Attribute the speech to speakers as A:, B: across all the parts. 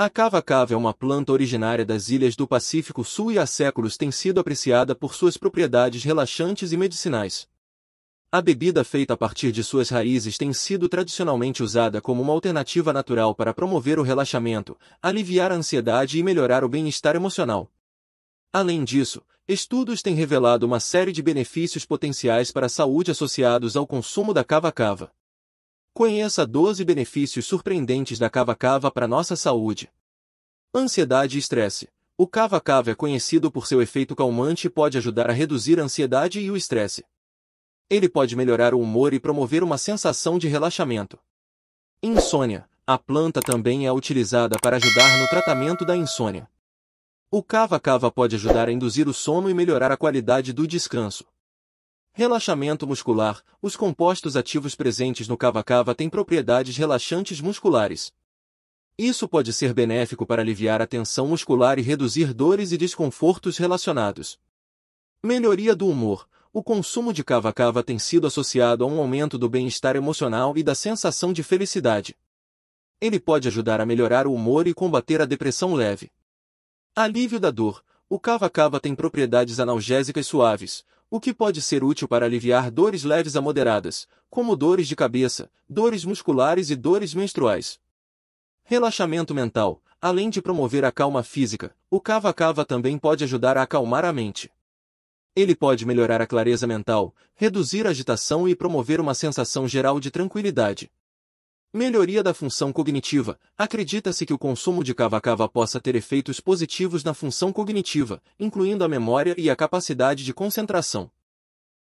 A: A cava-cava é uma planta originária das ilhas do Pacífico Sul e há séculos tem sido apreciada por suas propriedades relaxantes e medicinais. A bebida feita a partir de suas raízes tem sido tradicionalmente usada como uma alternativa natural para promover o relaxamento, aliviar a ansiedade e melhorar o bem-estar emocional. Além disso, estudos têm revelado uma série de benefícios potenciais para a saúde associados ao consumo da cava-cava. Conheça 12 benefícios surpreendentes da Cava Cava para nossa saúde. Ansiedade e estresse. O Cava Cava é conhecido por seu efeito calmante e pode ajudar a reduzir a ansiedade e o estresse. Ele pode melhorar o humor e promover uma sensação de relaxamento. Insônia. A planta também é utilizada para ajudar no tratamento da insônia. O Cava Cava pode ajudar a induzir o sono e melhorar a qualidade do descanso. Relaxamento muscular. Os compostos ativos presentes no cava-cava têm propriedades relaxantes musculares. Isso pode ser benéfico para aliviar a tensão muscular e reduzir dores e desconfortos relacionados. Melhoria do humor. O consumo de cava-cava tem sido associado a um aumento do bem-estar emocional e da sensação de felicidade. Ele pode ajudar a melhorar o humor e combater a depressão leve. Alívio da dor. O cava-cava tem propriedades analgésicas suaves, o que pode ser útil para aliviar dores leves a moderadas, como dores de cabeça, dores musculares e dores menstruais. Relaxamento mental. Além de promover a calma física, o cava-cava também pode ajudar a acalmar a mente. Ele pode melhorar a clareza mental, reduzir a agitação e promover uma sensação geral de tranquilidade. Melhoria da função cognitiva. Acredita-se que o consumo de cava-cava possa ter efeitos positivos na função cognitiva, incluindo a memória e a capacidade de concentração.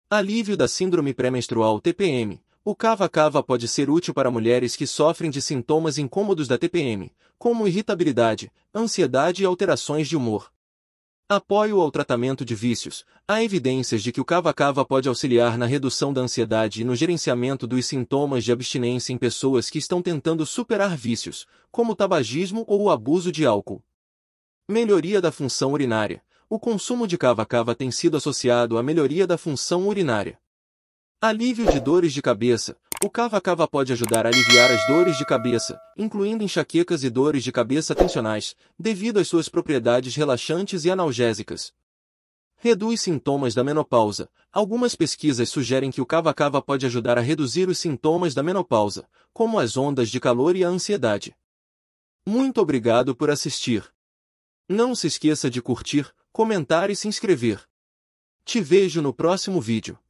A: Alívio da síndrome pré-menstrual TPM. O cava-cava pode ser útil para mulheres que sofrem de sintomas incômodos da TPM, como irritabilidade, ansiedade e alterações de humor. Apoio ao tratamento de vícios. Há evidências de que o cava-cava pode auxiliar na redução da ansiedade e no gerenciamento dos sintomas de abstinência em pessoas que estão tentando superar vícios, como o tabagismo ou o abuso de álcool. Melhoria da função urinária. O consumo de cava-cava tem sido associado à melhoria da função urinária. Alívio de dores de cabeça. O cava-cava pode ajudar a aliviar as dores de cabeça, incluindo enxaquecas e dores de cabeça tensionais, devido às suas propriedades relaxantes e analgésicas. Reduz sintomas da menopausa. Algumas pesquisas sugerem que o cava-cava pode ajudar a reduzir os sintomas da menopausa, como as ondas de calor e a ansiedade. Muito obrigado por assistir. Não se esqueça de curtir, comentar e se inscrever. Te vejo no próximo vídeo.